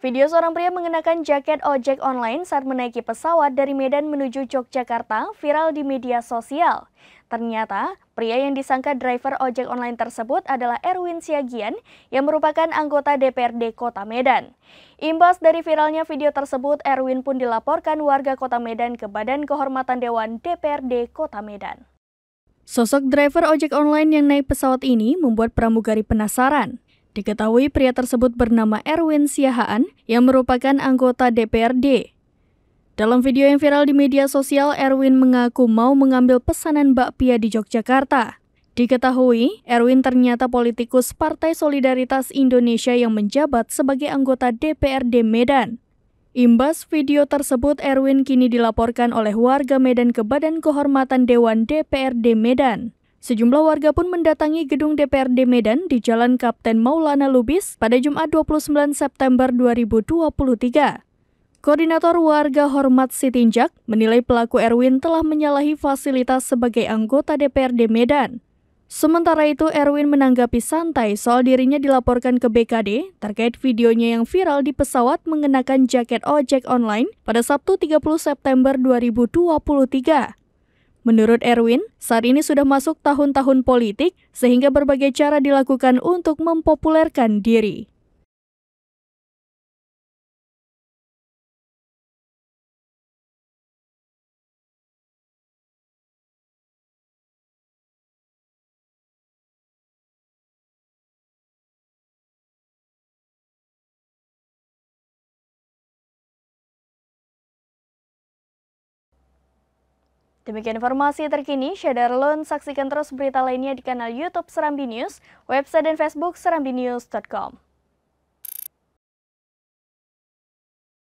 Video seorang pria mengenakan jaket ojek online saat menaiki pesawat dari Medan menuju Yogyakarta viral di media sosial. Ternyata, pria yang disangka driver ojek online tersebut adalah Erwin Siagian yang merupakan anggota DPRD Kota Medan. Imbas dari viralnya video tersebut, Erwin pun dilaporkan warga Kota Medan ke Badan Kehormatan Dewan DPRD Kota Medan. Sosok driver ojek online yang naik pesawat ini membuat pramugari penasaran. Diketahui pria tersebut bernama Erwin Siahaan yang merupakan anggota DPRD. Dalam video yang viral di media sosial, Erwin mengaku mau mengambil pesanan bakpia di Yogyakarta. Diketahui, Erwin ternyata politikus Partai Solidaritas Indonesia yang menjabat sebagai anggota DPRD Medan. Imbas video tersebut, Erwin kini dilaporkan oleh warga Medan ke Badan Kehormatan Dewan DPRD Medan. Sejumlah warga pun mendatangi gedung DPRD Medan di Jalan Kapten Maulana Lubis pada Jumat 29 September 2023. Koordinator Warga Hormat Sitinjak menilai pelaku Erwin telah menyalahi fasilitas sebagai anggota DPRD Medan. Sementara itu, Erwin menanggapi santai soal dirinya dilaporkan ke BKD terkait videonya yang viral di pesawat mengenakan jaket ojek online pada Sabtu 30 September 2023. Menurut Erwin, saat ini sudah masuk tahun-tahun politik, sehingga berbagai cara dilakukan untuk mempopulerkan diri. Demikian informasi terkini, Syadarlon saksikan terus berita lainnya di kanal YouTube Serambi News, website dan Facebook serambinews.com.